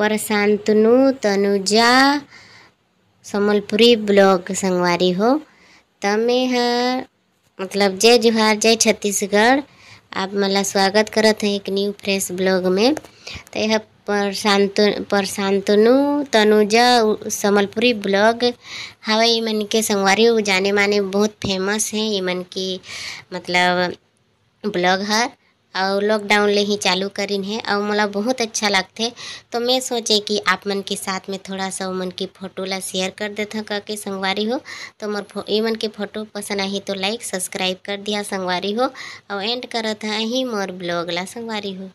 पर शांतनु तनुजा समलपुरी ब्लॉग संगवारी हो तमें हर मतलब जय जोहार जय छत्तीसगढ़ आप मला स्वागत करत हैं एक न्यू फ्रेश ब्लॉग में तो यह पर शांतु पर शांतनु तनुजा समलपुरी ब्लॉग हवा मन के संगवारी जाने माने बहुत फेमस हैं ये मन की मतलब ब्लॉग है और लॉकडाउन ले ही चालू करीन है और मोला बहुत अच्छा लगते तो मैं सोचे कि आप मन के साथ में थोड़ा सा मन की फ़ोटो ला शेयर कर देता हूँ करके संगवारी हो तो मोर मन के फ़ोटो पसंद आई तो लाइक सब्सक्राइब कर दिया संगवारी हो और एंड करत है ही मोर ब्लॉग ला संगवारी हो